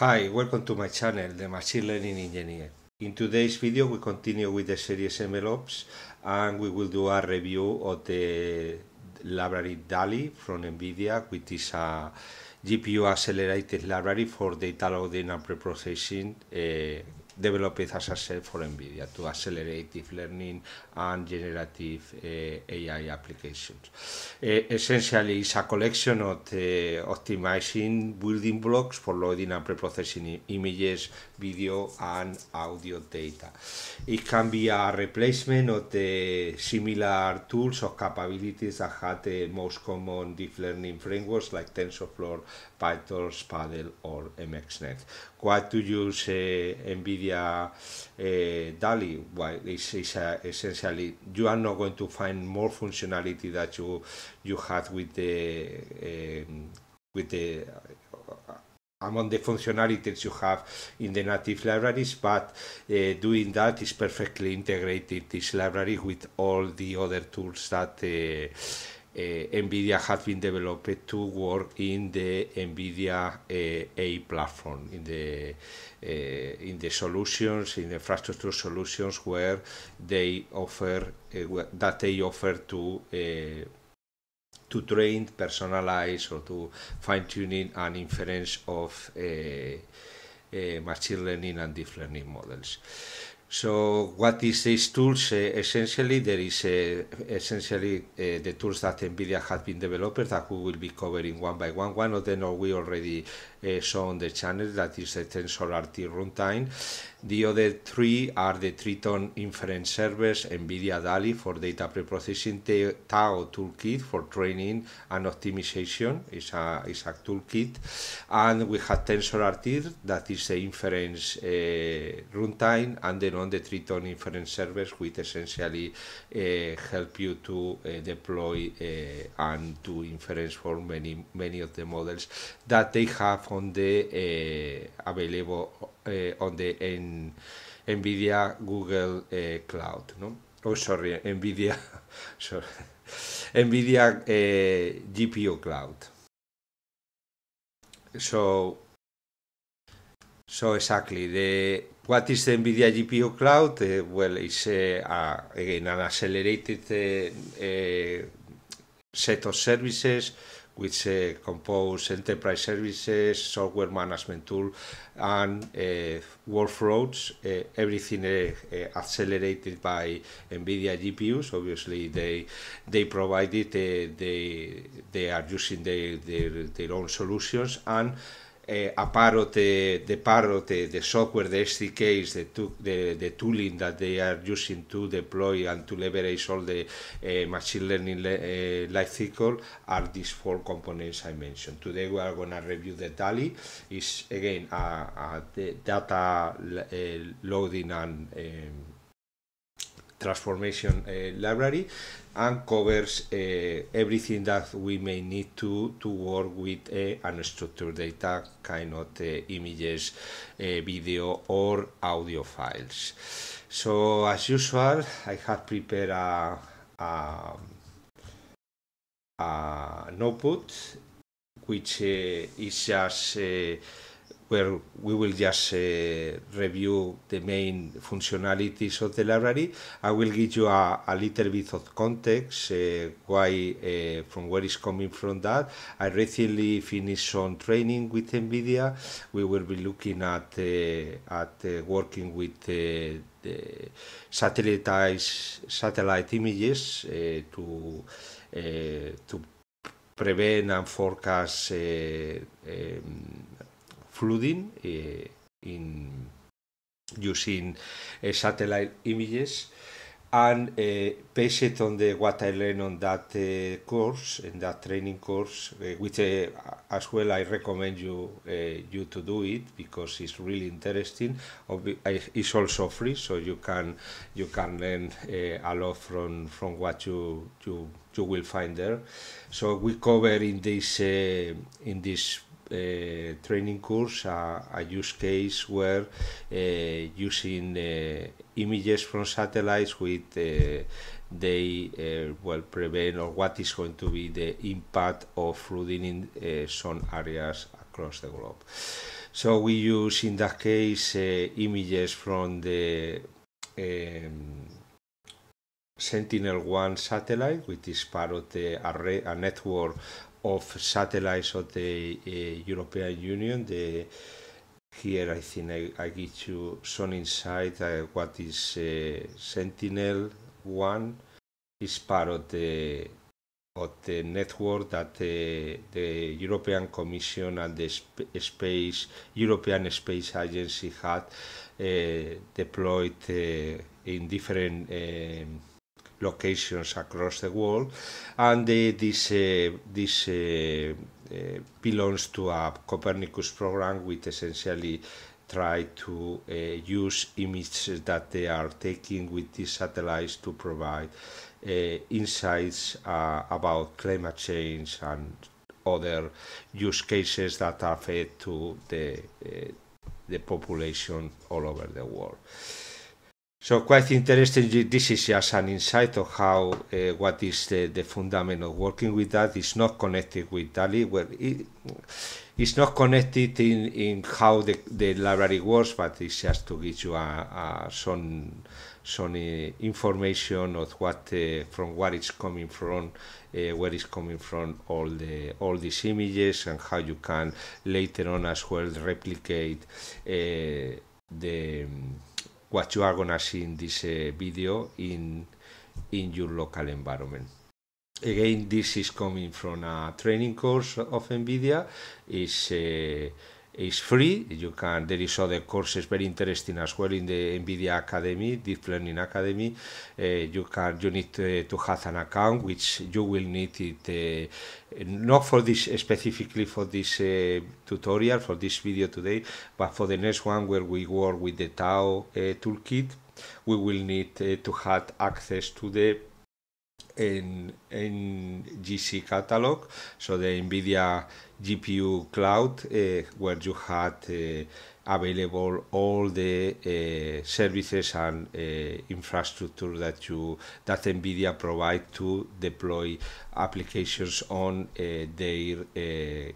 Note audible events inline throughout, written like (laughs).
Hi, welcome to my channel, the Machine Learning Engineer. In today's video we continue with the series MLOps and we will do a review of the library DALI from NVIDIA which is a GPU accelerated library for data loading and preprocessing uh, develop it as a cell for NVIDIA to accelerate deep learning and generative uh, eh, AI applications. Uh, essentially, it's a collection of uh, optimizing building blocks for loading and preprocessing images, video, and audio data. It can be a replacement of the similar tools or capabilities that had the most common deep learning frameworks like TensorFlow PyTorch, Paddle, or MXNet. Eh, Why to use NVIDIA DALI? Well, it's, it's uh, essentially you are not going to find more functionality that you you had with the eh, with the uh, among the functionalities you have in the native libraries, but uh, doing that is perfectly integrated this library with all the other tools that uh, Eh, NVIDIA has been developed to work in the NVIDIA eh, A platform, in the eh, in the solutions, in the infrastructure solutions where they offer that they offer to to train, personalize, or to fine tuning and inference of uh, uh, machine learning and deep learning models. So what is these tools? Uh, essentially, there is uh, essentially uh, the tools that NVIDIA has been developed that we will be covering one by one. One of them we already saw on the channel, that is the TensorRT runtime. The other three are the Triton inference servers, NVIDIA DALI for data preprocessing, Tao toolkit for training and optimization, is a, is a toolkit. And we have TensorRT, that is the inference runtime, and then on the Triton inference servers, which essentially eh, help you to eh, deploy eh, and do inference for many many of the models that they have on the available on the N NVIDIA Google Cloud. No, oh sorry, NVIDIA, (laughs) sorry, NVIDIA GPU Cloud. So so exactly, the what is the NVIDIA GPU Cloud? Eh, well, it's eh, again eh, an accelerated set of services which uh, compose enterprise services, software management tool, and uh, workflows. Uh, everything accelerated by NVIDIA GPUs. Obviously, they they provide it. they they are using their, their their own solutions and eh, a parrote, the parrote, the software, the SDKs, the, the, tooling that they are using to deploy and to leverage all the eh, machine learning le uh, eh, lifecycle are these four components I mentioned. Today we are going to review the DALI. It's again a, a data eh, loading and um, transformation uh, library and covers uh, everything that we may need to to work with uh, eh, unstructured data kind of images video or audio files so as usual i have prepared a, a, a notebook which is just where we will just uh, review the main functionalities of the library. I will give you a, a little bit of context, uh, why, uh, from it's coming from that. I recently finished some training with NVIDIA. We will be looking at, uh, at uh, working with uh, the satellite images to, to prevent and forecast um, flooding eh, in using eh, satellite images and uh, based on the what I learned on that uh, course in that training course, uh, which as well I recommend you you to do it because it's really interesting. It's also free, so you can you can learn a lot from from what you you you will find there. So we cover in this in this uh, training course a, a, use case where uh, using uh, images from satellites with they will prevent or what is going to be the impact of flooding in some areas across the globe. So we use in that case images from the um, Sentinel-1 satellite, which is part of the array, a network of satellites of the uh, European Union. The, here I think I, I give you some insight uh, what is uh, Sentinel One is part of the of the network that the, the European Commission and the sp space European Space Agency had uh, deployed uh, in different. Um, locations across the world, and this this belongs to a Copernicus program, which essentially try to uh, use images that they are taking with these satellites to provide uh, insights uh, about climate change and other use cases that affect to the uh, the population all over the world. So quite interesting. This is just an insight of how uh, what is the, the fundament of working with that is not connected with DALI. Well, it, it's not connected in, in how the, the library works, but it's just to give you a, a some some uh, information of what uh, from where it's coming from, uh, where it's coming from, all the all these images, and how you can later on as well replicate uh, the what you are gonna see in this uh, video in in your local environment. Again, this is coming from a training course of NVIDIA. Is uh, is free. You can there is other courses very interesting as well in the NVIDIA Academy, Deep Learning Academy. Uh, you can you need to, uh, to, have an account which you will need it uh, not for this specifically for this uh, tutorial for this video today, but for the next one where we work with the Tao uh, toolkit, we will need uh, to have access to the in, in GC catalog, so the NVIDIA GPU cloud uh, where you had uh, available all the uh, services and infrastructure that you that Nvidia provide to deploy applications on their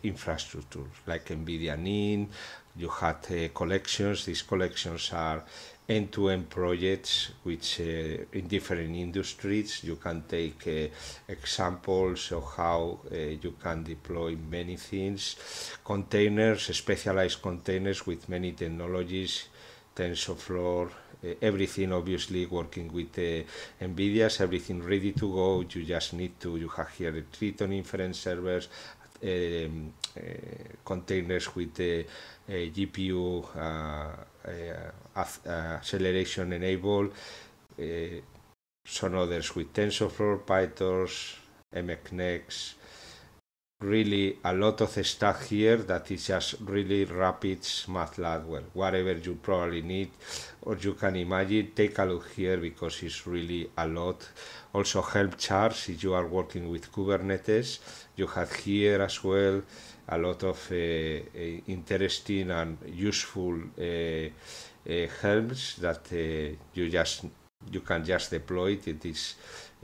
infrastructure like Nvidia NIN you had collections these collections are end-to-end projects which uh, in different industries you can take uh, examples of how uh, you can deploy many things containers specialized containers with many technologies tensorflow uh, everything obviously working with uh, NVIDIA, everything ready to go you just need to you have here the triton inference servers um, uh, containers with the gpu Eh, eh, acceleration enable, eh, some others with TensorFlow, PyTorch, MXNext. Really, a lot of stuff here that is just really rapid math Well, whatever you probably need or you can imagine, take a look here because it's really a lot. Also, help charts if you are working with Kubernetes. You have here as well a lot of uh, uh, interesting and useful uh, helps that you just you can just deploy it. It is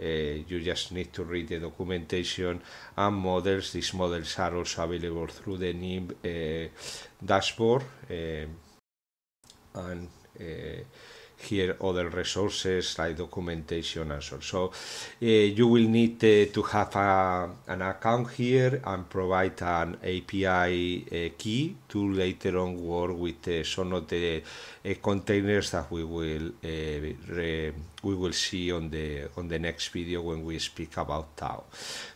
uh, you just need to read the documentation and models. These models are also available through the NIMB uh, dashboard, um, uh, and here other resources like documentation and so on. So uh, you will need uh, to have a, an account here and provide an API uh, eh, key to later on work with some of the containers that we will re, we will see on the on the next video when we speak about Tau.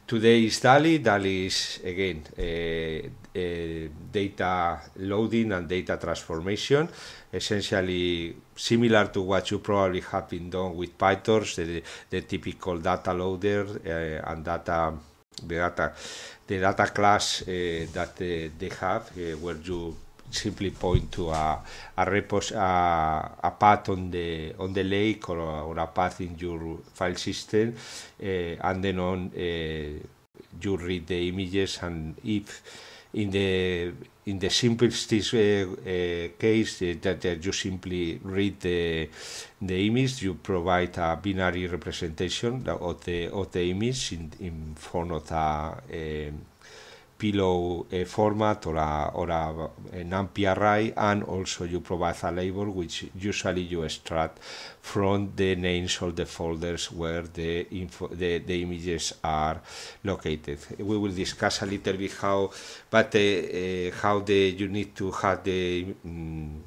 Today is DALI. DALI is again data loading and data transformation. Essentially similar to what you probably have been done with PyTorch, the, the typical data loader uh, and data the data the data class uh, that uh, they have, uh, where you simply point to a a, repos, a, a path on the on the lake or, or a path in your file system, uh, and then on uh, you read the images and if in the in the simplest uh, uh, case uh, that, you simply read the the image, you provide a binary representation of the of the image in in form of a um, pillow uh, format or a, or a, eh, an array, and also you provide a label which usually you extract from the names of the folders where the, info, the, the images are located. We will discuss a little bit how but uh, uh, how the, you need to have the um,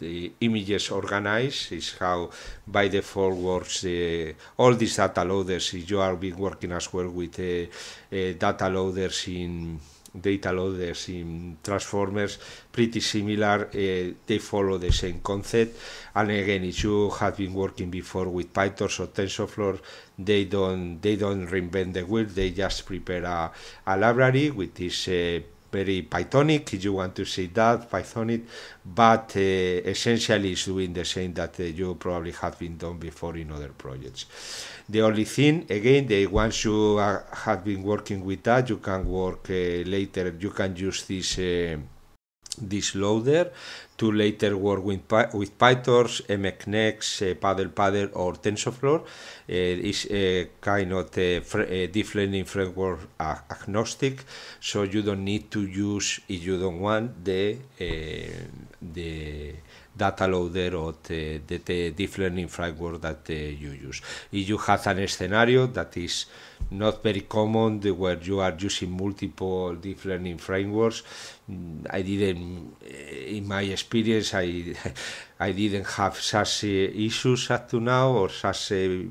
the images organized is how by default works all these data loaders. If you are been working as well with uh, uh, data loaders in data loaders in transformers pretty similar uh, they follow the same concept and again if you have been working before with pytorch or tensorflow they don't they don't reinvent the wheel they just prepare a, a library with this very Pythonic. If you want to see that Pythonic, but uh, essentially it's doing the same that uh, you probably have been done before in other projects. The only thing, again, the once you are, have been working with that, you can work uh, later. You can use this. Uh, this loader to later work with, with PyTorch, MXNext, uh, Paddle Paddle, or TensorFlow. Uh, it's a kind of a, a deep learning framework uh, agnostic, so you don't need to use, if you don't want, the, uh, the data loader or the, the, the deep learning framework that uh, you use. If you have an scenario that is not very common the, where you are using multiple different frameworks. Mm, I didn't, eh, in my experience, I (laughs) I didn't have such eh, issues up to now or such eh,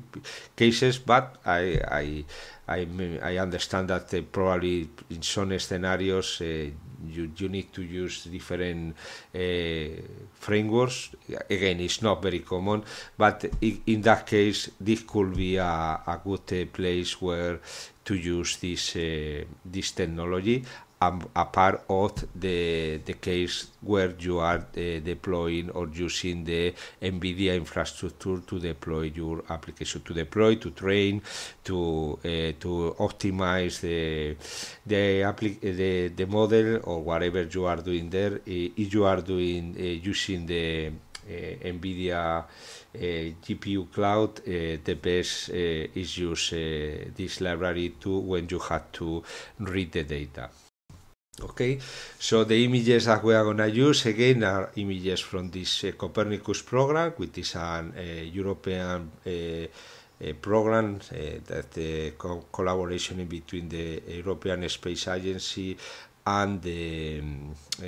cases, but I I I, I understand that probably in some scenarios. Uh, you, you need to use different uh, frameworks. Again, it's not very common, but in that case, this could be a, a good uh, place where to use this uh, this technology apart of the, the case where you are uh, deploying or using the NVIDIA infrastructure to deploy your application, to deploy, to train, to uh, to optimize the the, eh, the the model or whatever you are doing there. if you are doing using the NVIDIA GPU cloud, the best is use this library to when you have to read the data okay so the images that we are going to use again are images from this uh, copernicus program which is an uh, european uh, uh program uh, that the uh, co collaboration in between the european space agency and the um, uh,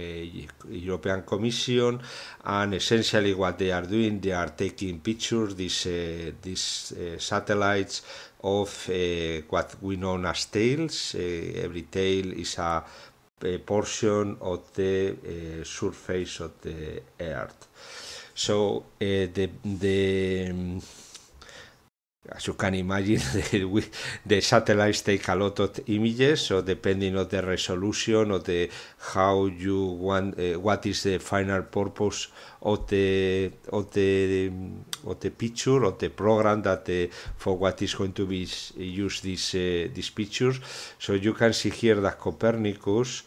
European Commission, and essentially what they are doing, they are taking pictures these uh, these uh, satellites of what we know as tails. every tail is a portion of the uh, surface of the earth. So uh, the, the um, as you can imagine, (laughs) the, the satellites take a lot of images, so depending on the resolution or the how you want, uh, what is the final purpose of the of the of the picture of the program that the, for what is going to be used uh, these uh, this So you can see here that Copernicus.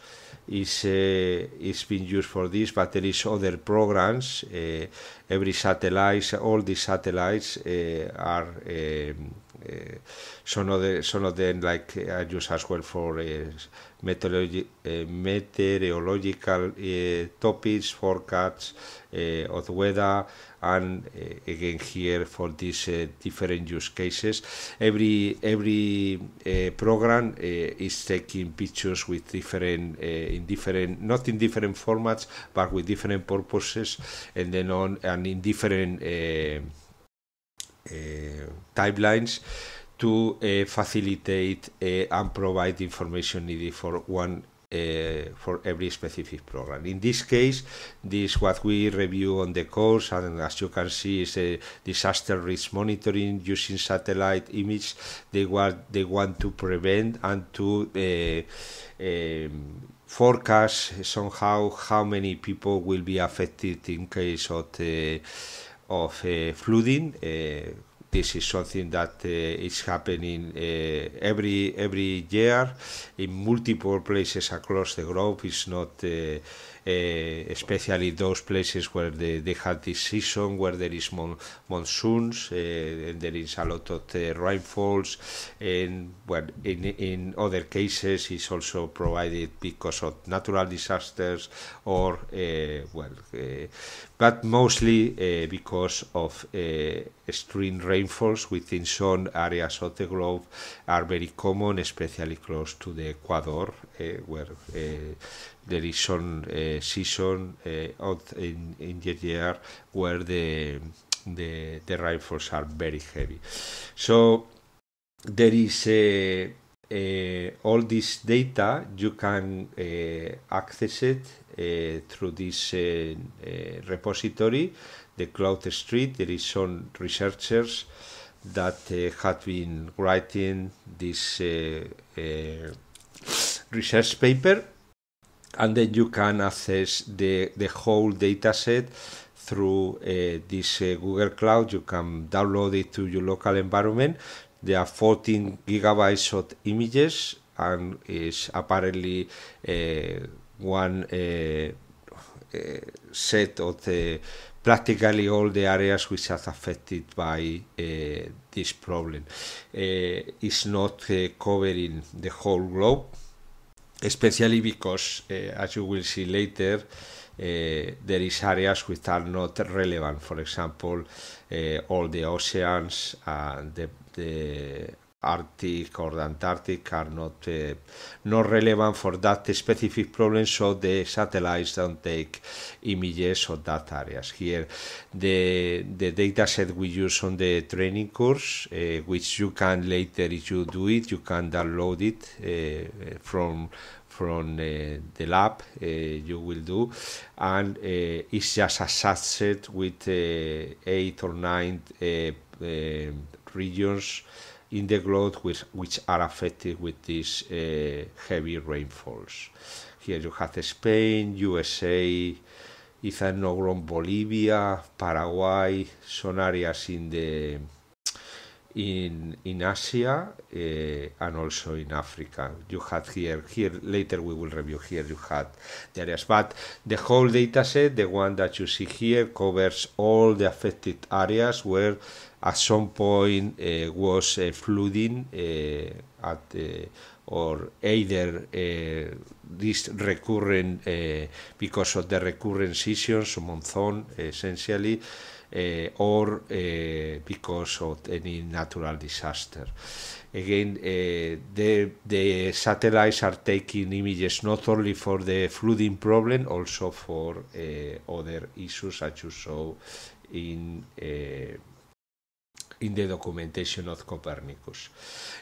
is, uh, is being used for this, but there is other programs. Uh, every satellite, all these satellites uh, are um, some of the, some of them like are used as well for meteorologi meteorological topics, forecasts, Eh, of weather and eh, again here for these eh, different use cases. Every, every program is taking pictures with different, in different, not in different formats, but with different purposes and then on and in different timelines to uh, facilitate uh, and provide information needed for one uh, for every specific program. In this case, this what we review on the course, and as you can see, is a disaster risk monitoring using satellite image. They want they want to prevent and to uh, um, forecast somehow how many people will be affected in case of the, uh, of uh, flooding. Uh, this is something that uh, is happening uh, every every year in multiple places across the globe. It's not uh, especially those places where they, they have this season, where there is mon monsoons and there is a lot of rainfalls, and well, in in other cases it's also provided because of natural disasters or well but mostly uh, because of uh, extreme rainfalls within some areas of the globe are very common, especially close to the equator, uh, where uh, there is some uh, season uh, in, in the year where the, the, the rainfalls are very heavy. So there is a, all this data you can access it Eh, through this eh, eh, repository. The Cloud Street, there is some researchers that have been writing this research paper and then you can access the, the whole dataset through uh, this uh, Google Cloud. You can download it to your local environment. There are 14 gigabytes of images and is apparently uh, one uh, uh, set of the practically all the areas which are affected by uh, this problem. it's not covering the whole globe, especially because, as you will see later, uh, there is areas which are not relevant. For example, uh, all the oceans and the, the Arctic or Antarctic are not uh, not relevant for that specific problem. So the satellites don't take images of that areas. Here, the the data set we use on the training course, uh, which you can later if you do it, you can download it uh, from from uh, the lab uh, you will do and uh, it's just a subset with uh, eight or nine uh, uh, regions in the globe which, which are affected with these uh, heavy rainfalls. Here you have Spain, USA, Izanogron, Bolivia, Paraguay, some areas in the in in Asia uh, and also in Africa. You had here here later we will review here you had the areas, but the whole data set, the one that you see here, covers all the affected areas where at some point eh, was eh, flooding eh, at or either this recurrent because of the recurrent seasons monsoon essentially or because of any natural disaster again the satellites are taking images not only for the flooding problem also for other issues as you saw in in the Documentation of Copernicus.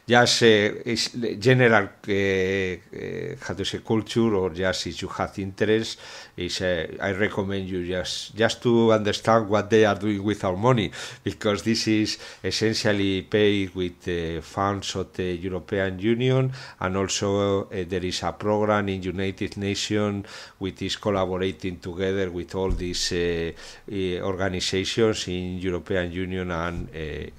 Just general uh, eh, how eh, culture or just if you have interest, is eh, I recommend you just just to understand what they are doing with our money because this is essentially paid with funds of the European Union and also there is a program in United Nations which is collaborating together with all these organizations in European Union and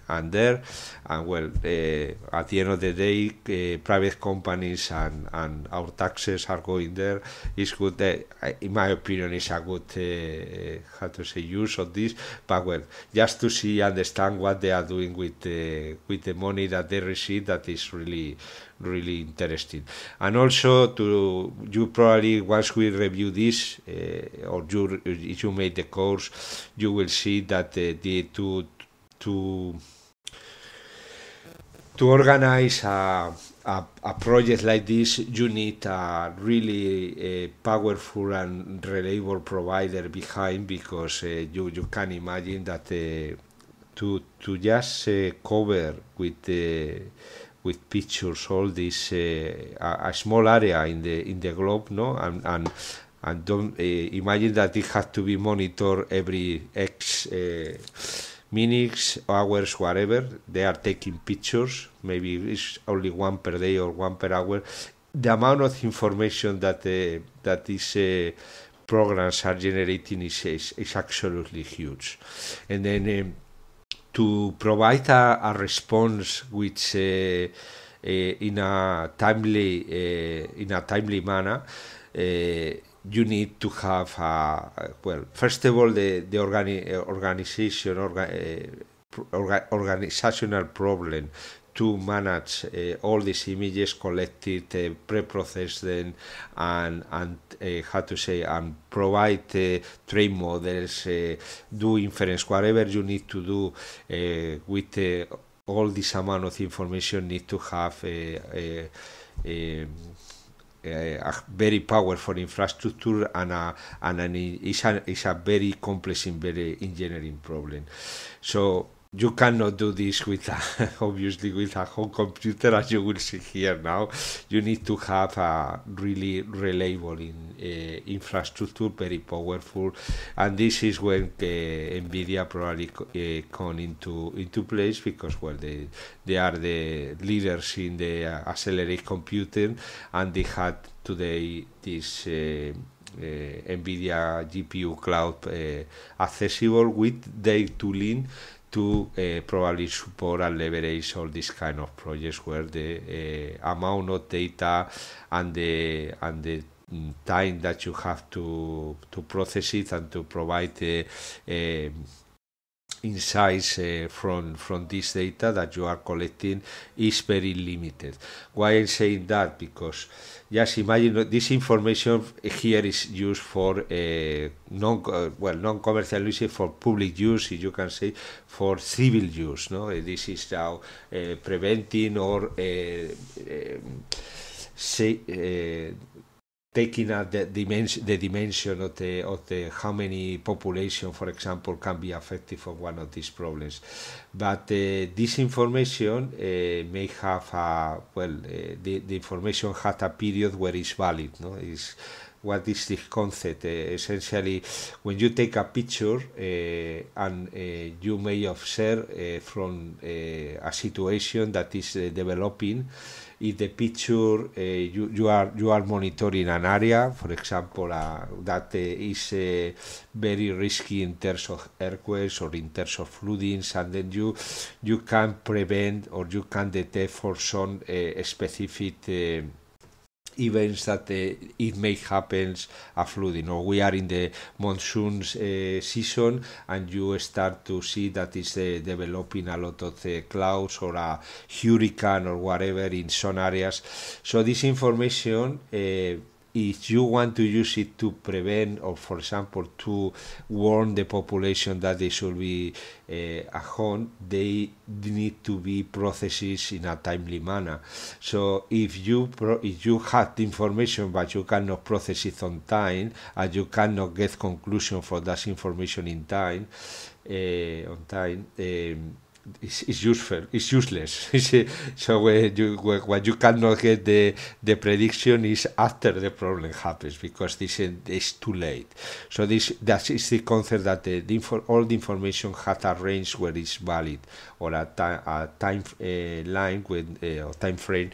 and there. And well, uh, at the end of the day, uh, private companies and, and our taxes are going there. It's good that, uh, in my opinion, it's a good, uh, uh, how to say, use of this. But well, just to see, understand what they are doing with the, uh, with the money that they receive, that is really, really interesting. And also, to you probably once we review this, or you, if you made the course, you will see that the two to to organize a, a, a, project like this, you need a really a eh, powerful and reliable provider behind because uh, you, you can imagine that uh, to, to just cover with, with pictures all this, a, a, small area in the, in the globe, no? and, and, and don't imagine that it has to be monitored every X minutes, hours, whatever. They are taking pictures. Maybe it's only one per day or one per hour. The amount of information that the uh, that these uh, programs are generating is, is, is absolutely huge. And then um, to provide a, a response which uh, uh in a timely uh, in a timely manner you need to have a well first of all the the organi- eh, organization orga, eh, orga, organizational problem to manage uh, all these images collected, uh, pre them, and and uh, how to say and provide uh, train models, do inference, whatever you need to do with all this amount of information, need to have a, a, a Eh, a very powerful infrastructure and, a, and an, it's, a, it's a very complex very engineering problem. So you cannot do this with a, (laughs) obviously with a home computer as you will see here now you need to have a really reliable in, uh, infrastructure very powerful and this is when uh, eh, nvidia probably uh, come into into place because well they they are the leaders in the uh, accelerated computing and they had today this NVIDIA GPU cloud accessible with their tooling to uh, probably support and leverage all these kind of projects where the uh, amount of data and the and the time that you have to to process it and to provide the uh, insights uh, from from this data that you are collecting is very limited. Why I'm saying that? Because just imagine this information here is used for uh, non uh, well non commercial use for public use, you can say, for civil use. No, uh, this is now uh, preventing or um, say taking out the dimension, the dimension of the of the how many population, for example, can be affected for one of these problems. But uh, this information uh, may have a well, uh, the the information has a period where it's valid. No, is what is this concept? Uh, essentially, when you take a picture uh, and uh, you may observe from a situation that is developing. if the picture eh, you, you, are you are monitoring an area, for example, uh, that eh, is eh, very risky in terms of earthquakes or in terms of floodings, and then you you can prevent or you can detect for some specific events that eh, it may happen a flooding or we are in the monsoon uh, season and you start to see that it's uh, developing a lot of clouds or a hurricane or whatever in some areas so this information if you want to use it to prevent or for example to warn the population that they should be uh, at home they need to be processed in a timely manner so if you if you have the information but you cannot process it on time and you cannot get conclusion for that information in time uh, on time um, is, is useful, is useless. (laughs) so you, what you cannot get the, the prediction is after the problem happens because this is too late. So this that is the concept that the, the info, all the information has a range where it's valid or a, time a time uh, line with uh, or time frame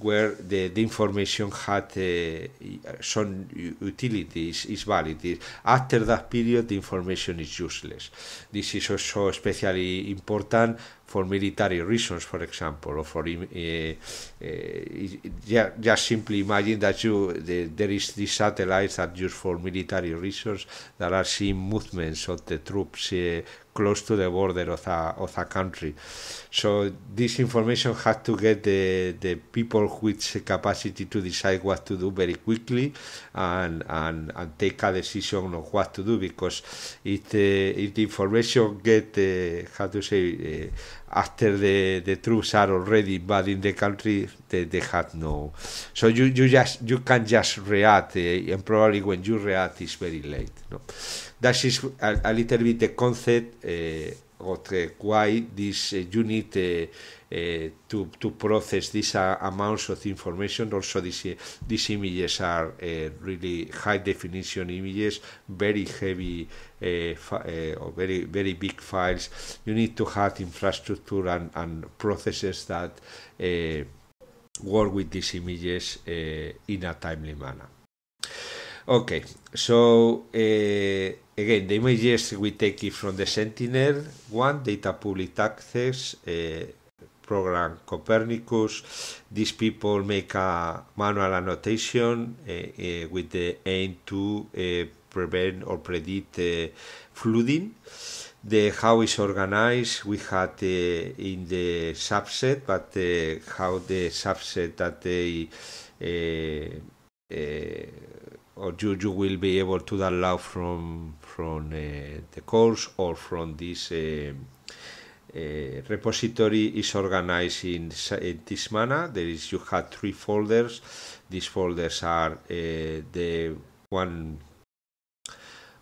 where the, the information had uh, some utilities is valid. After that period, the information is useless. This is also especially important for military reasons, for example, or for eh, eh, just simply imagine that you the, there is these satellites that used for military reasons that are seeing movements of the troops eh, close to the border of a, of a country. So this information has to get the, the people with capacity to decide what to do very quickly and, and, and take a decision on what to do because if uh, if the information get, uh, how to say, uh, after the, the troops are already invading the country, they, they had no. So you, you just you can just react, uh, and probably when you react, it's very late. No? That is a, a little bit the concept uh, of uh, why this eh, unit Eh, to, to process these uh, amounts of information. Also, these, uh, these images are uh, really high definition images, very heavy or very, very big files. You need to have infrastructure and, and processes that work with these images in a timely manner. Okay, so uh, again, the images we take from the Sentinel one data public access. Uh, program Copernicus. These people make a manual annotation eh, eh, with the aim to eh, prevent or predict flooding. The how is organized we had in the subset, but how the subset that they or you, you will be able to download from from uh, the course or from this uh, uh, repository is organized in, in, this manner. There is you have three folders. These folders are uh, the one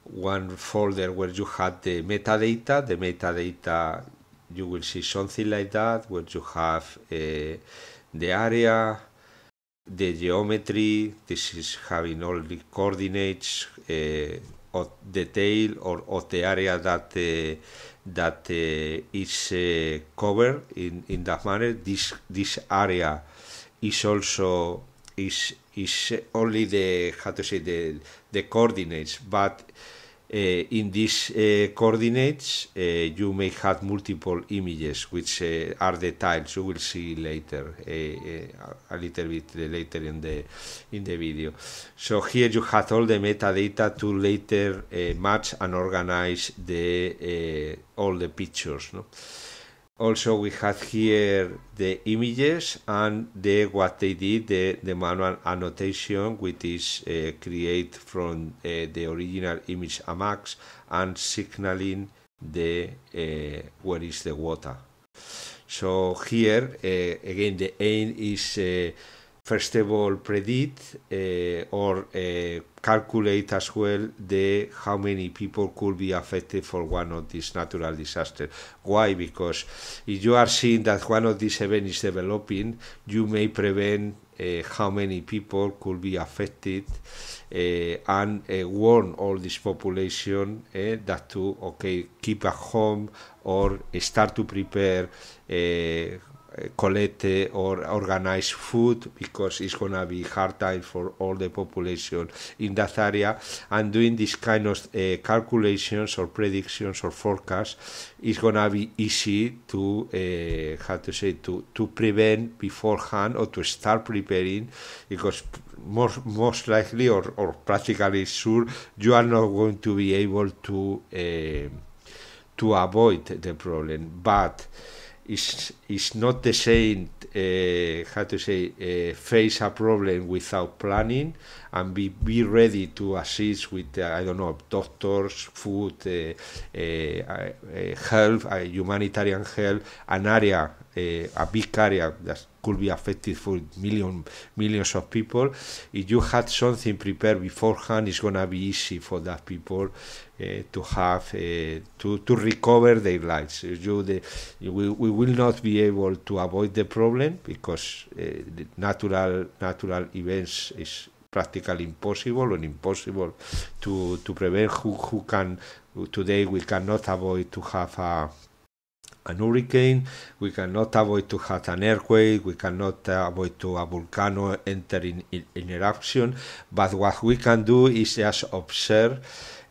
one folder where you have the metadata. The metadata you will see something like that where you have uh, the area, the geometry. This is having all the coordinates of the tail or of the area that the that uh, is uh, covered in, in that manner. This this area is also is is only the how to say the the coordinates, but Eh, in these eh, coordinates, eh, you may have multiple images, which are the tiles you will see later, a little bit later in the in the video. So here you have all the metadata to later match and organize the all the pictures. No? Also, we have here the images and the what they did, the, the manual annotation, which is uh, create from uh, the original image AMAX and signaling the uh, where is the water. So here uh, again, the aim is uh, first of all predict uh, or calculate as well the how many people could be affected for one of these natural disasters. Why? Because if you are seeing that one of these events is developing, you may prevent uh, how many people could be affected uh, and uh, warn all this population uh, that to okay keep at home or start to prepare uh, collect or organize food because it's gonna be hard time for all the population in that area and doing this kind of uh, calculations or predictions or forecasts is gonna be easy to uh, how to say to to prevent beforehand or to start preparing because most most likely or, or practically sure you are not going to be able to uh, to avoid the problem but it's it's not the same uh, how to say uh, face a problem without planning and be, be ready to assist with uh, I don't know doctors, food, uh, uh, uh, health, humanitarian help, an area, a big area that could be affected for million millions of people. If you had something prepared beforehand, it's gonna be easy for that people uh, to have uh, to to recover their lives. You, the, we, we will not be able to avoid the problem because uh, natural natural events is practically impossible and impossible to to prevent. Who who can today we cannot avoid to have a an hurricane, we cannot avoid to have an earthquake, we cannot avoid to a volcano entering in, in eruption, but what we can do is just observe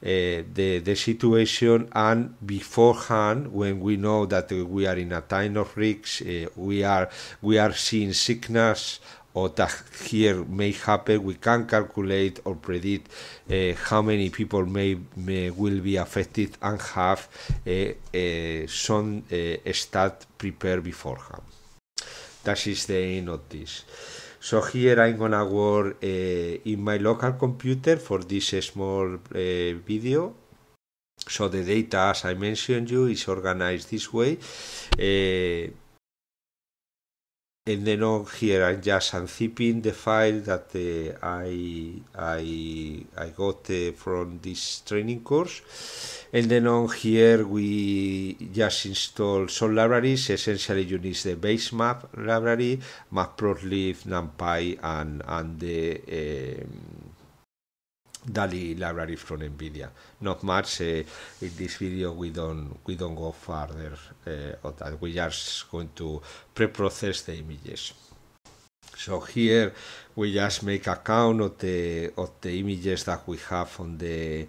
uh, the, the situation and beforehand when we know that we are in a time of risks uh, we are we are seeing sickness or that here may happen we can calculate or predict uh, how many people may, may, will be affected and have uh, some start prepared beforehand that is the end of this so here I'm gonna work uh, in my local computer for this small eh, video. So the data, as I mentioned you, is organized this way. Eh, and then on here I'm just unzipping the file that uh, I, I, I got uh, from this training course and then on here we just install some libraries essentially you need the base map library matplotlib numpy and and the um, DALI library from NVIDIA. Not much uh, in this video. We don't we don't go further uh, that. We are just going to pre-process the images. So here we just make account of the of the images that we have on the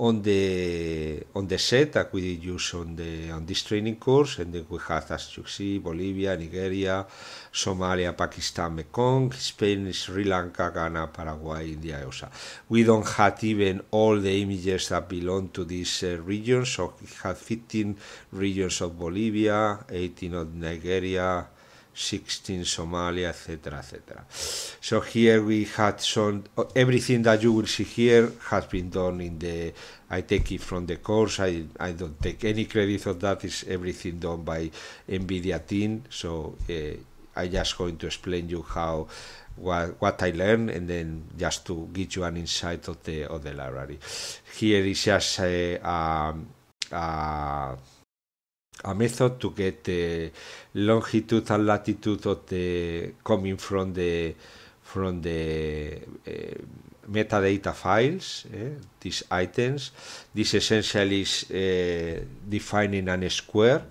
on the on the set that we use on the on this training course, and then we had, as you see, Bolivia, Nigeria, Somalia, Pakistan, Mekong, Spain, Sri Lanka, Ghana, Paraguay, India, USA. We don't have even all the images that belong to these uh, regions. So we have 15 regions of Bolivia, 18 of Nigeria. 16 Somalia, etc., etc. So here we had some everything that you will see here has been done in the. I take it from the course. I I don't take any credit of that. It's everything done by NVIDIA team. So uh, I just going to explain you how what, what I learned and then just to give you an insight of the of the library. Here is just a. a, a a method to get the longitude and latitude of the coming from the from the uh, metadata files, eh, these items. This essentially is uh, defining an square,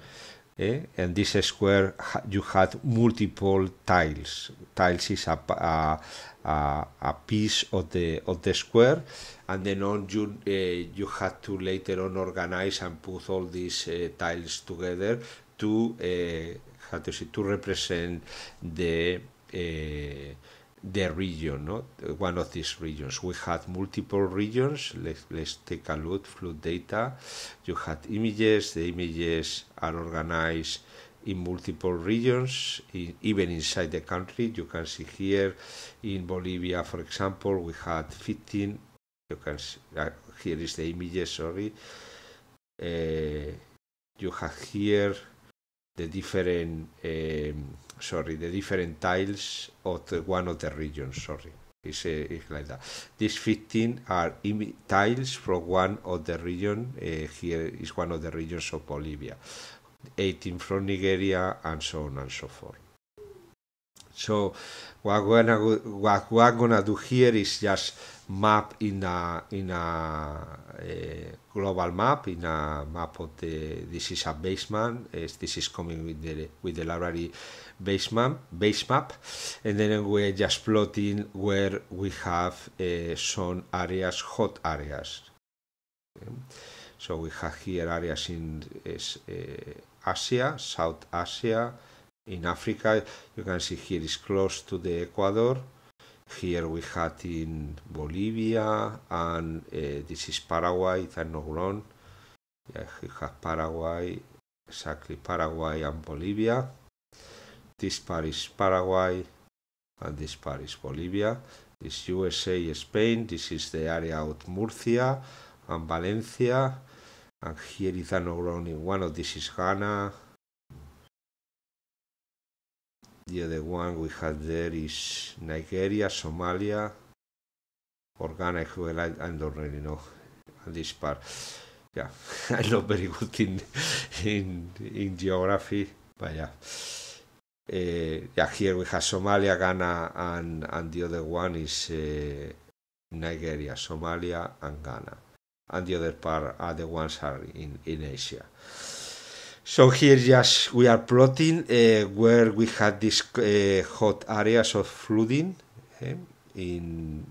eh, and this square you had multiple tiles. Tiles is a, a, a, a piece of the of the square, and then on you uh, you had to later on organize and put all these uh, tiles together to uh, how to say to represent the uh, the region, no? one of these regions. We had multiple regions. Let's, let's take a look flood data. You had images. The images are organized in multiple regions, even inside the country. You can see here in Bolivia, for example, we had 15. You can see, uh, here is the images. Sorry, uh, you have here the different. Em, sorry, the different tiles of one of the regions. Sorry. It's, eh, it's like that. These 15 are tiles from one of the region. Eh, here is one of the regions of Bolivia. 18 from Nigeria, and so on and so forth. So what we're gonna, do here is just map in a in a, eh, global map in a map of the this is a basement as eh, this is coming with the with the library base map and then we're just plotting where we have uh, some areas hot areas. Okay. So we have here areas in eh, Asia, South Asia, in Africa. You can see here is close to the Ecuador. Here we had in Bolivia, and eh, this is Paraguay, if I'm not wrong. we have Paraguay, exactly Paraguay and Bolivia. This part is Paraguay, and this part is Bolivia. This USA, Spain. This is the area of Murcia and Valencia. and here is an around in one of this is Ghana. the other one we have there is Nigeria, Somalia Ghana, well I, I don't really know at this part yeah (laughs) I'm not very good in in, in geography but yeah uh, yeah, here we have Somalia, Ghana, and, and the other one is uh, Nigeria, Somalia, and Ghana. and the other part are the ones are in, in Asia. So here just we are plotting uh, where we had these uh, hot areas of flooding okay, eh, in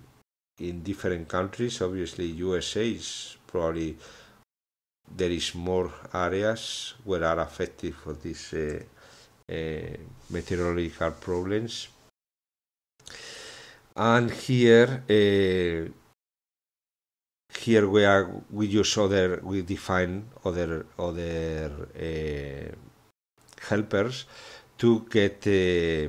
in different countries. Obviously, USA is probably there is more areas where are affected for these uh, uh, meteorological problems. And here uh, here we are we use other we define other other uh, helpers to get uh,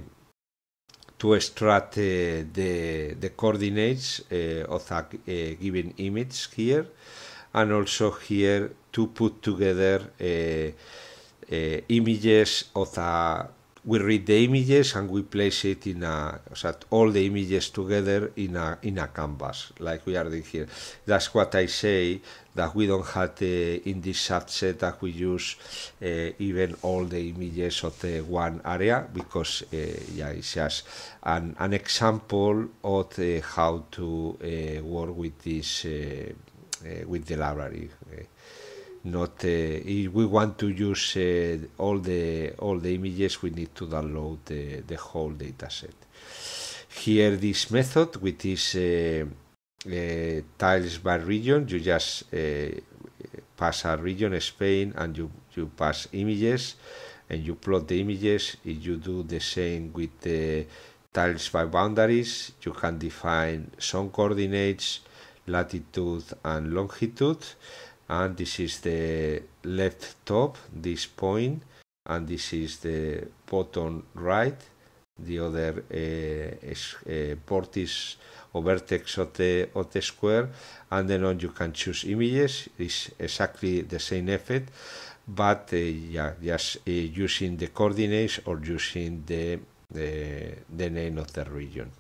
to extract uh, the the coordinates of a given image here and also here to put together images of a we read the images and we place it in a so all the images together in a in a canvas like we are doing here that's what i say that we don't have the, in this subset that we use uh, even all the images of the one area because uh, yeah it's just an, an example of uh, how to work with this with the library not uh, if we want to use uh, all the all the images we need to download the, the whole dataset here this method with this uh, uh, tiles by region you just uh, pass a region Spain and you you pass images and you plot the images if you do the same with the uh, tiles by boundaries you can define some coordinates latitude and longitude and this is the left top this point and this is the bottom right the other uh, vortex or vertex of the, of the square and then on you can choose images it's exactly the same effect but uh, yeah just uh, using the coordinates or using the, the the name of the region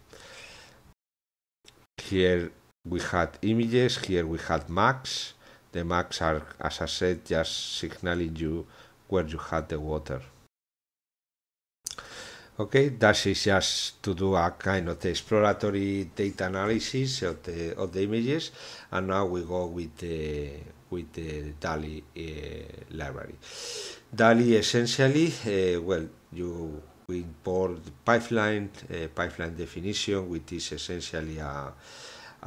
here we had images here we had max the max are, as I said, just signaling you where you had the water. Okay, that is just to do a kind of exploratory data analysis of the, of the images, and now we go with the with the DALI uh, library. DALI essentially, uh, well, you import pipeline uh, pipeline definition, which is essentially a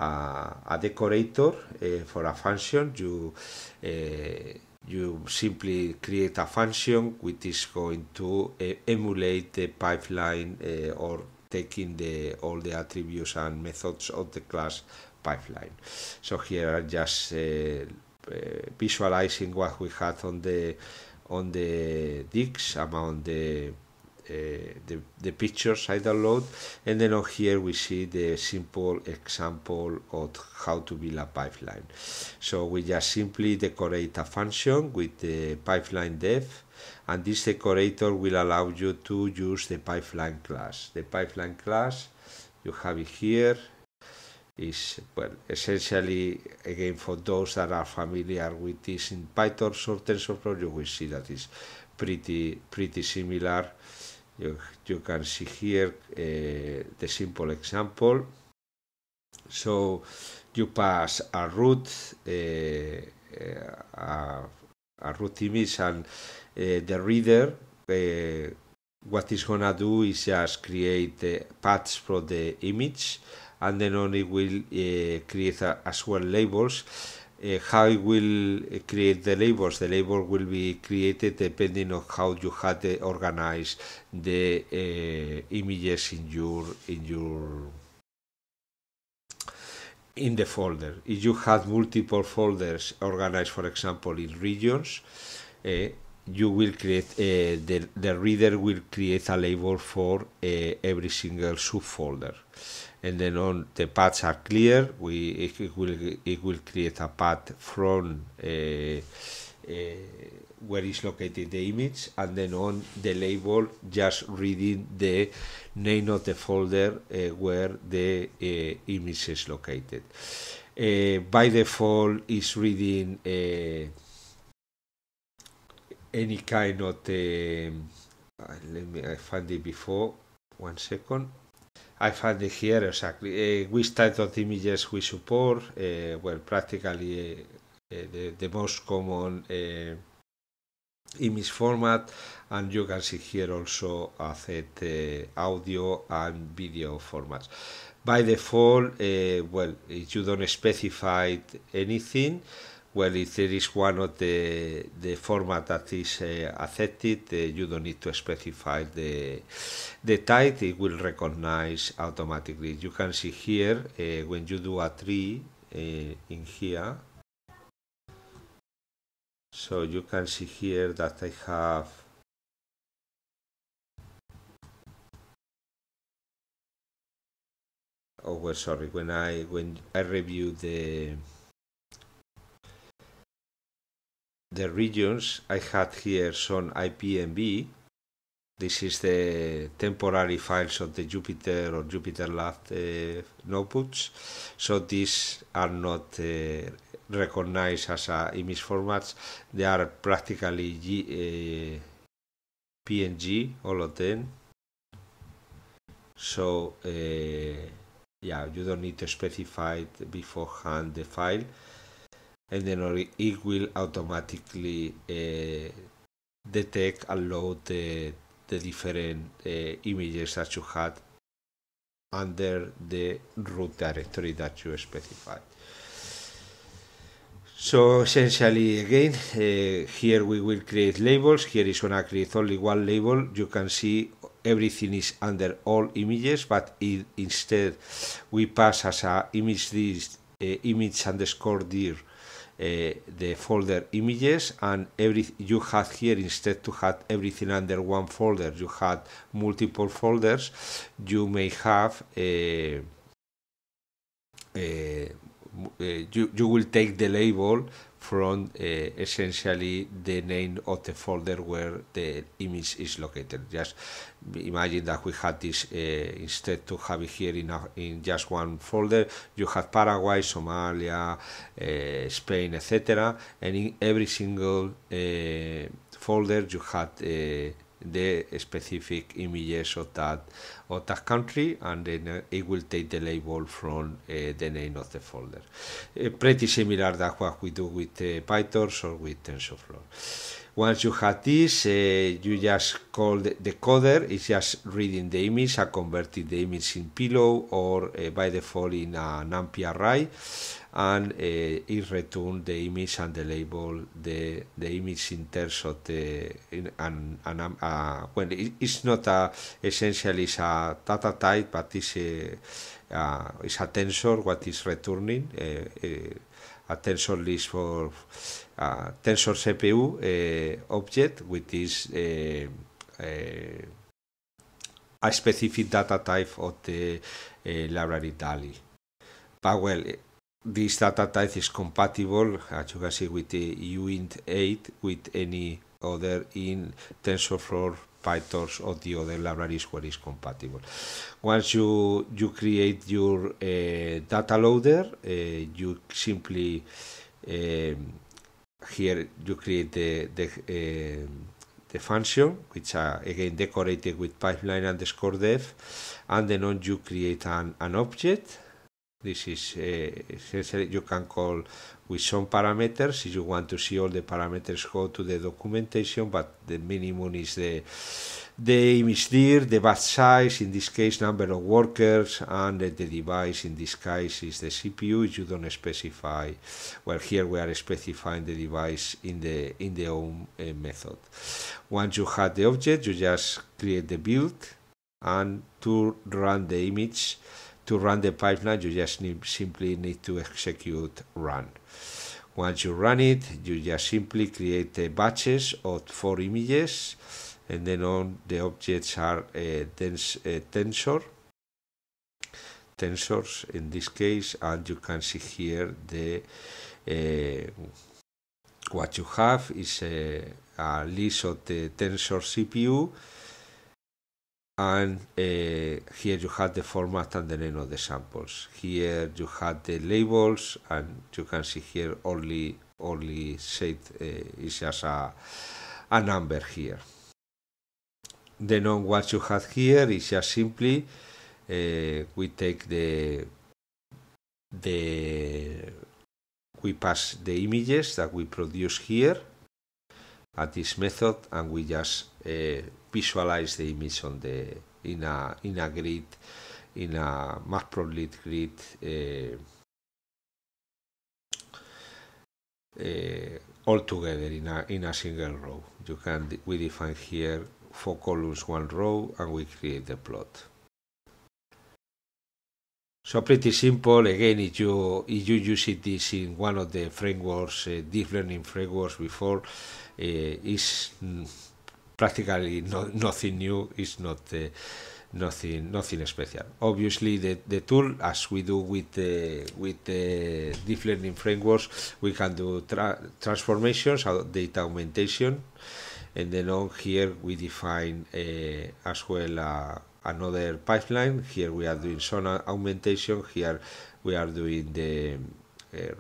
a, a decorator eh, for a function. You eh, you simply create a function which is going to eh, emulate the pipeline or taking the all the attributes and methods of the class pipeline. So here I'm just visualizing what we had on the on the digs among the uh, the, the pictures I download and then on here we see the simple example of how to build a pipeline. So we just simply decorate a function with the pipeline dev and this decorator will allow you to use the pipeline class. The pipeline class you have it here is well essentially again for those that are familiar with this in Python or TensorFlow you will see that is pretty pretty similar you, you can see here uh, the simple example so you pass a root uh, eh, a, a, root image and eh, the reader eh, what it's gonna do is just create the paths for the image and then only will create a, as well labels uh, how it will eh, create the labels. The label will be created depending on how you had organized the uh, images in your in your in the folder. If you had multiple folders organized, for example, in regions, you will create the the reader will create a label for every single subfolder and then on the paths are clear we it, will it will create a path from uh, uh, where is located the image and then on the label just reading the name of the folder uh, where the uh, image is located uh, by default is reading uh, any kind of let me I it before one second I find it here exactly uh, which type of images we support. Uh, well, practically eh, eh, the, the, most common image format, and you can see here also set, audio and video formats. By default, well, if you don't specify anything, well, if there is one of the the format that is uh, accepted, uh, you don't need to specify the the type. It will recognize automatically. You can see here uh, when you do a tree uh, in here. So you can see here that I have. Oh well, sorry. When I when I review the the regions, I had here some IPMB. This is the temporary files of the Jupyter or JupyterLab uh, notebooks. So these are not uh, recognized as uh, image formats. They are practically G, uh, PNG, all of them. So uh, yeah, you don't need to specify beforehand the file and then it will automatically uh, detect and load the, the different uh, images that you had under the root directory that you specified. So essentially again, uh, here we will create labels, here is gonna create only one label, you can see everything is under all images, but it, instead we pass as a image list, uh, image underscore dir Eh, the folder images and every you had here instead to have everything under one folder you had multiple folders you may have a, eh, a, eh, you, you will take the label from uh, eh, essentially the name of the folder where the image is located. Just imagine that we had this uh, instead to have it here in, a, in just one folder. You have Paraguay, Somalia, uh, Spain, etc. And in every single folder you had the specific images of that of that country and then uh, it will take the label from uh, the name of the folder uh, pretty similar to what we do with uh, pytorch or with tensorflow once you have this uh, you just call the, the, coder it's just reading the image and converting the image in pillow or uh, by default in a numpy array and eh, is returned the image and the label, the, the image in terms of the, in, and, and um, uh, well, it, it's not a, essentially it's a data type, but it's a, uh, it's a tensor what is returning, eh, eh, a tensor list for uh, tensor CPU uh, object with this uh, a specific data type of the library DALI. But well, This data type is compatible, as you can see, with the uint8 with any other in TensorFlow, PyTorch or the other libraries where it's compatible. Once you, you create your uh, data loader, uh, you simply um, here you create the, the, uh, the function, which are uh, again decorated with pipeline underscore dev, and then on you create an, an object this is uh, essentially you can call with some parameters. If you want to see all the parameters, go to the documentation. But the minimum is the the image dir, the batch size. In this case, number of workers, and the device. In this case, is the CPU. If you don't specify, well, here we are specifying the device in the in the own uh, method. Once you have the object, you just create the build and to run the image to run the pipeline, you just need, simply need to execute run. Once you run it, you just simply create uh, batches of four images, and then on the objects are uh, tens uh, tensor, tensors in this case, and you can see here the uh, what you have is a, uh, a list of the tensor CPU and uh, here you have the format and the name of the samples. Here you have the labels and you can see here only only set uh, is just a, a number here. Then on what you have here is just simply uh, we take the the we pass the images that we produce here at this method and we just uh, visualize the image on the in a in a grid in a matplotlib grid uh, uh, all together in a in a single row. You can we define here four columns, one row, and we create the plot. So pretty simple. Again, if you if you use it this in one of the frameworks, uh, eh, deep learning frameworks before, uh, is mm, practically no, nothing new. is not nothing nothing special. Obviously, the, the tool, as we do with the with the deep learning frameworks, we can do transformations, uh, data augmentation, and then on here we define uh, as well uh, another pipeline. Here we are doing some augmentation. Here we are doing the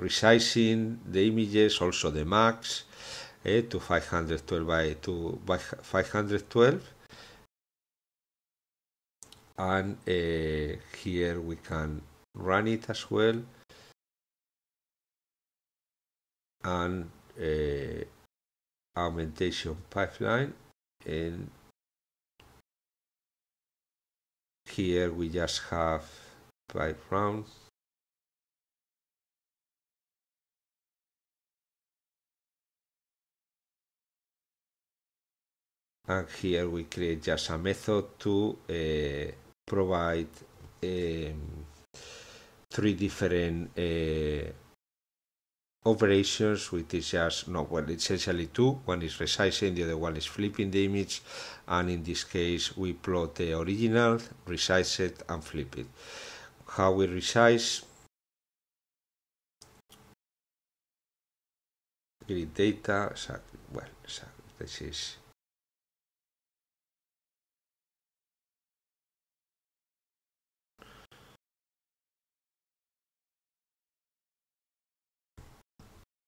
resizing the images, also the max eh, to 512 by to by 512 and uh, here we can run it as well and uh, augmentation pipeline and here we just have five rounds. and here we create just a method to uh, provide um, three different uh, operations which is just no well essentially two one is resizing the other one is flipping the image and in this case we plot the original resize it and flip it how we resize grid data exactly well exactly. this is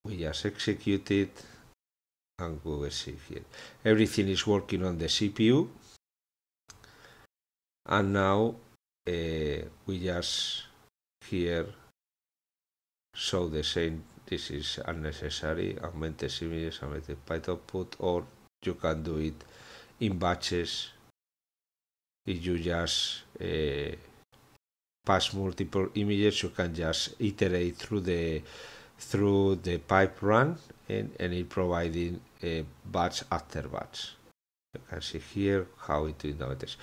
we just executed and go here Everything is working on the CPU and now eh, we just here show the same this is unnecessary augmented the images augment the python output or you can do it in batches if you just uh, pass multiple images you can just iterate through the through the pipe run and, and it providing a batch after batch. You can see here how it nowadays.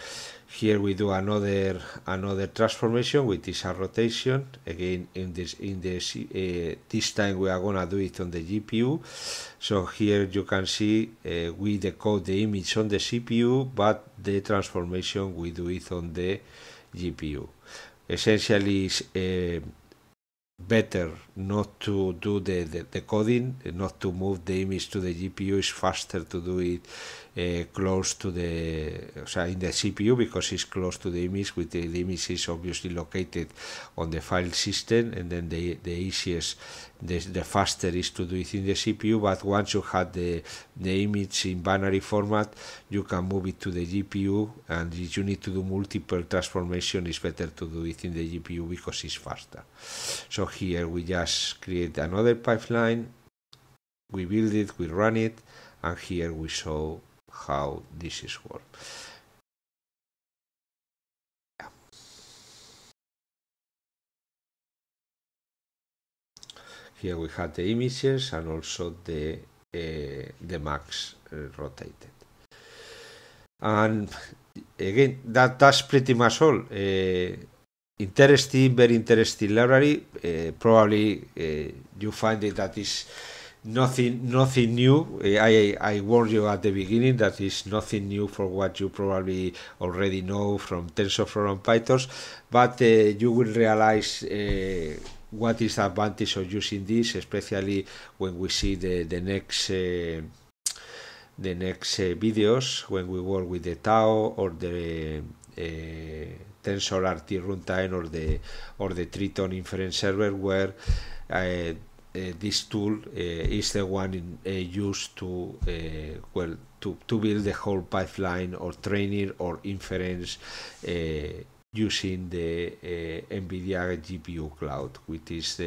Here we do another another transformation with this rotation again in this in this uh, this time we are gonna do it on the GPU. So here you can see uh, we decode the image on the CPU, but the transformation we do it on the GPU. Essentially, is uh, better not to do the, the, the, coding, not to move the image to the GPU. It's faster to do it uh, close to the so in the CPU because it's close to the image with the, the image is obviously located on the file system and then the, the easiest the, the faster is to do it in the CPU but once you have the, the image in binary format you can move it to the GPU and if you need to do multiple transformation it's better to do it in the GPU because it's faster so here we just create another pipeline we build it we run it and here we show how this is work. Here we have the images and also the uh, the max uh, rotated. And again, that that's pretty much all. Uh, interesting, very interesting library. probably you find it that is nothing nothing new eh, i i warned you at the beginning that is nothing new for what you probably already know from tensorflow and pytorch but uh, you will realize uh, what is the advantage of using this especially when we see the the next uh, the next videos when we work with the tau or the tensor rt runtime or the or the triton inference server where uh, uh, this tool uh, is the one in, uh, used to well to, to build the whole pipeline or training or inference using the uh, NVIDIA GPU cloud, which is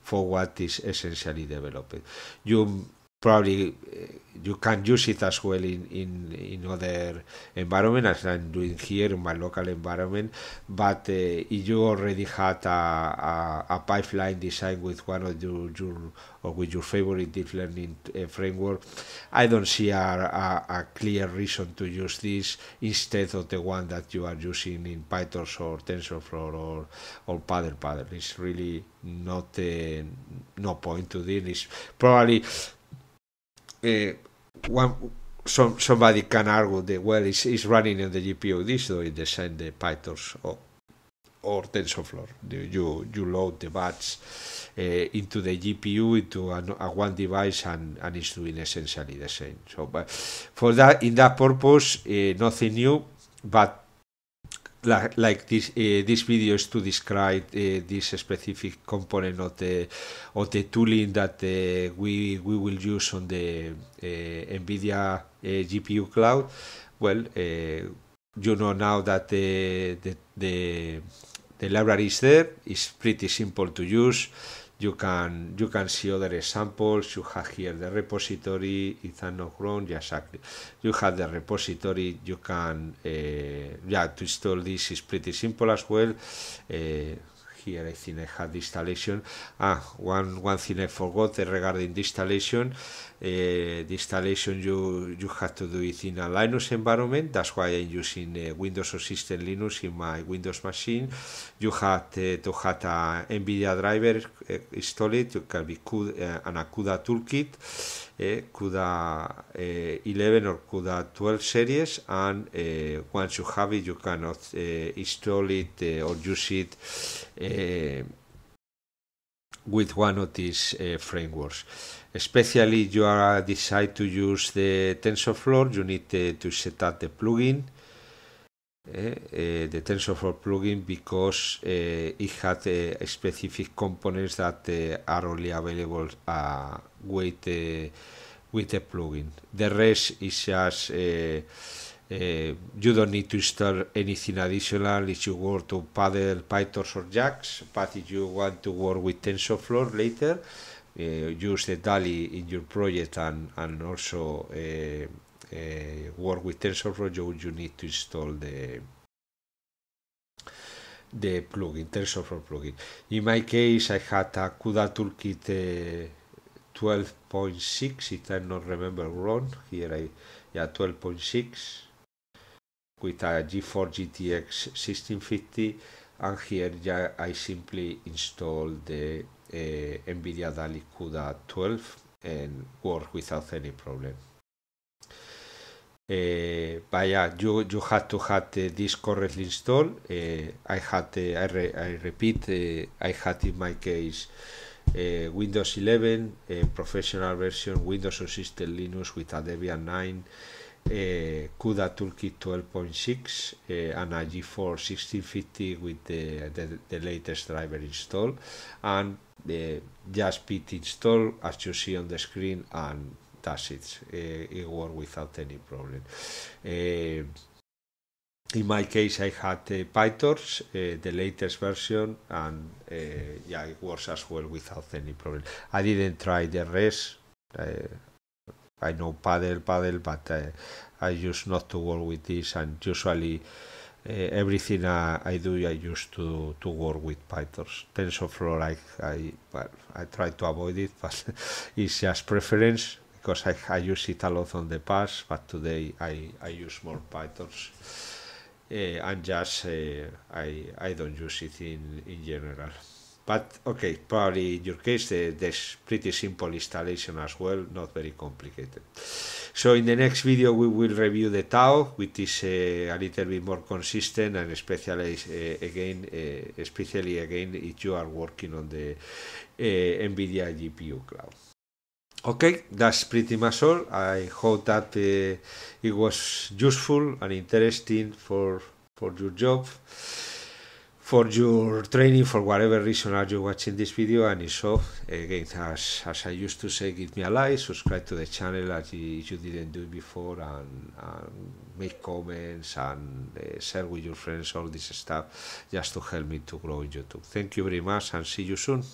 for what is essentially developed. You probably uh, you can use it as well in, in, in other environment as I'm doing here in my local environment. But uh, if you already had a, a, a, pipeline designed with one of your, your or with your favorite deep learning uh, framework, I don't see a, a, a, clear reason to use this instead of the one that you are using in PyTorch or TensorFlow or or Paddle Paddle. It's really not uh, no point to this. It's probably Eh, one some somebody can argue that well it's, it's running on the GPU this though in the same the PyTorch or, or TensorFlow. You you load the batch uh, into the GPU into a, a, one device and, and it's doing essentially the same. So but for that in that purpose uh, nothing new, but like, like this, eh, video is to describe eh, this specific component of the of the tooling that eh, we we will use on the NVIDIA GPU cloud. Well, you know now that the the, the the library is there. It's pretty simple to use. You can, you can see other examples, you have here the repository, it's not wrong, exactly. You have the repository, you can, eh, yeah, to install this is pretty simple as well. Eh, here I think I had the installation. Ah, one, one thing I forgot regarding the installation. Uh, the installation you, you have to do it in a Linux environment. That's why I'm using uh, Windows or System Linux in my Windows machine. You have uh, to have an NVIDIA driver uh, installed. You can be CUDA, uh, and a CUDA toolkit eh, CUDA eh, 11 or CUDA 12 series, and eh, once you have it, you cannot eh, install it or use it with one of these frameworks. Especially, you are decide to use the TensorFlow, you need to set up the plugin Eh, eh, the TensorFlow plugin because eh, it had specific components that are only available uh, with with the plugin. The rest is just uh, uh, you don't need to install anything additional if you want to paddle PyTorch or JAX, but if you want to work with TensorFlow later, uh, use the DALI in your project and, and also uh, work with TensorFlow, you, need to install the the plugin, TensorFlow plugin. In my case, I had a CUDA toolkit 12.6, uh, if I not remember wrong. Here I, yeah, 12.6 with a G4 GTX 1650 and here yeah, I simply install the uh, NVIDIA DALI CUDA 12 and work without any problem. Uh, eh, but yeah, you you have to have the this correctly installed. Uh, I had I, re I repeat eh, I had in my case eh, Windows 11 professional version, Windows on System Linux with a Debian 9, CUDA Toolkit 12.6, and a G4 1650 with the, the, the latest driver installed, and just pit install as you see on the screen and touches it. Eh, it worked without any problem. Eh, in my case, I had eh, PyTorch, the latest version, and yeah, it works as well without any problem. I didn't try the rest. I know paddle, paddle, but uh, I used not to work with this, and usually uh, everything I, I, do, I used to to work with PyTorch. TensorFlow, I I, well, I try to avoid it, (laughs) but it's just preference because I, I use it a lot on the past, but today I, I use more Pythons. Uh, and just uh, eh, I, I don't use it in, in general. But okay, probably in your case, the, there's pretty simple installation as well, not very complicated. So in the next video, we will review the Tau, which is uh, a little bit more consistent and especially uh, again, uh, especially again, if you are working on the NVIDIA GPU cloud. Okay, that's pretty much all. I hope that uh, it was useful and interesting for for your job, for your training, for whatever reason are you watching this video. And if so, again, as, as I used to say, give me a like, subscribe to the channel as you, didn't do before, and, and make comments and uh, share with your friends all this stuff just to help me to grow in YouTube. Thank you very much and see you soon.